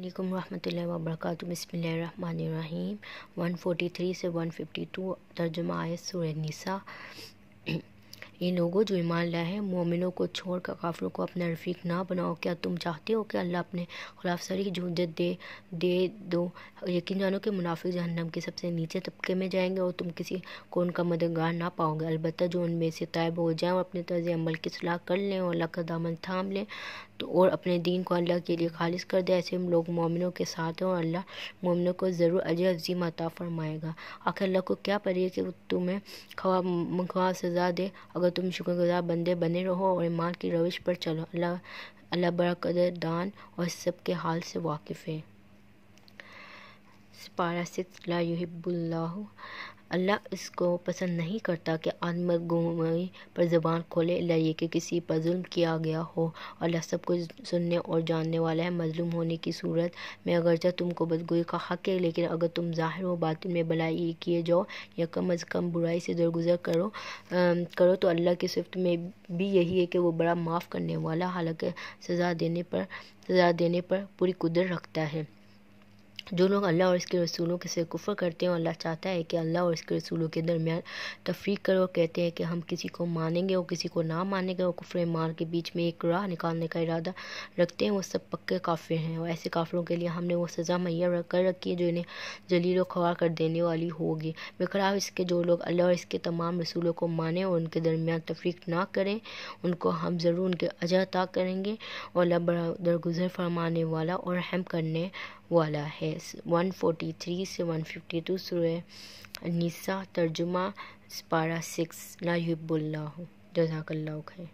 अल्लाम वरहमल वर्क बसमिल वन फोटी थ्री से वन फिफ्टी टू तर्जुमा आए सुरसा ये लोगों जो ईमान लाए हैं मोमिनों को छोड़कर काफिलों को अपना रफीक ना बनाओ क्या तुम चाहते हो कि अल्लाह अपने खिलाफ सारी जहदत दे दे दो यकीन जानो कि मुनाफिक जहन्नम के सबसे नीचे तबके में जाएंगे और तुम किसी को उनका मददगार ना पाओगे अलबत् जो उनमें से तयब हो जाए और अपने तर्ज अमल की सलाह कर लें और अल्लाह का दामन थाम लें तो और अपने दीन को अल्लाह के लिए खालिज कर दे ऐसे लोग मोमिनों के साथ हैं और अल्लाह मोमिनों को ज़रूर अजय अजीम अता फरमाएगा आखिर अल्लाह को क्या पड़ी है कि तुम्हें ख्वाब सजा दे अगर अगर तुम शुक्रगुजार बंदे बने रहो और ईमान की रविश पर चलो अल्लाह अल्लाह बरकदर दान और सबके हाल से वाकिफ़ है पारा सिक्स अल्लाह इसको पसंद नहीं करता कि आदमी गुमई पर ज़बान खोले लाइए कि किसी पर जुल्म किया गया हो और अल्लाह सब कुछ सुनने और जानने वाला है मजलूम होने की सूरत में अगरचा तुमको बदगोई का हक है लेकिन अगर तुम ज़ाहिर हो बातिन में भलाई किए जाओ या कम अज़ कम बुराई से दरगुजर करो आ, करो तो अल्लाह की सिफत में भी यही है कि वो बड़ा माफ़ करने वाला हालांकि सज़ा देने पर सज़ा देने पर पूरी कुदर रखता है जो लोग अल्लाह और इसके रसूलों के से कुफ़र करते हैं अल्लाह चाहता है कि अल्लाह और इसके रसूलों के दरमियान तफरीक करो कहते हैं कि हम किसी को मानेंगे और किसी को ना मानेंगे और कुफर मार के बीच में एक राह निकालने का इरादा रखते हैं वो सब पक्के काफिर हैं और ऐसे काफिलों के लिए हमने वो सज़ा मैया कर रखी है जो इन्हें जलील खबार कर देने वाली होगी बेखराब इसके जो लोग अल्लाह और इसके तमाम रसूलों को माने और उनके दरमियान तफरीक ना करें उनको हम ज़रूर उनके अजा अता करेंगे और अल्लाह बड़ा दरगुजर फरमाने वाला और अहम करने वाला है 143 से 152 सूर्य निसा तर्जुमा पारा सिक्स ला हिब्बुल्ला जजाकल्ला खैर